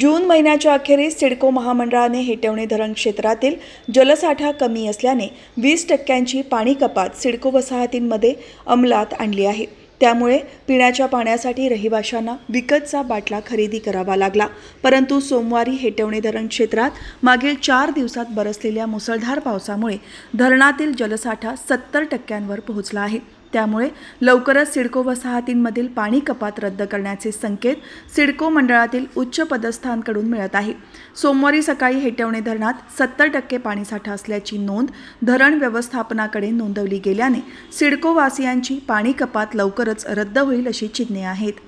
जून महिन्याच्या अखेरीस सिडको महामंडळाने हेटवणे धरण क्षेत्रातील जलसाठा कमी असल्याने वीस टक्क्यांची पाणी कपात सिडको वसाहतींमध्ये अंमलात आणली आहे त्यामुळे पिण्याच्या पाण्यासाठी रहिवाशांना विकतचा बाटला खरेदी करावा लागला परंतु सोमवारी हेटवणे धरण क्षेत्रात मागील चार दिवसात बरसलेल्या मुसळधार पावसामुळे धरणातील जलसाठा सत्तर टक्क्यांवर पोहोचला आहे त्यामुळे लवकरच सिडको वसाहतींमधील पाणी कपात रद्द करण्याचे संकेत सिडको मंडळातील उच्च पदस्थांकडून मिळत आहे सोमवारी सकाळी हेटवणे धरणात सत्तर टक्के पाणीसाठा असल्याची नोंद धरण व्यवस्थापनाकडे नोंदवली गेल्याने सिडकोवासियांची पाणी कपात लवकरच रद्द होईल अशी चिन्हे आहेत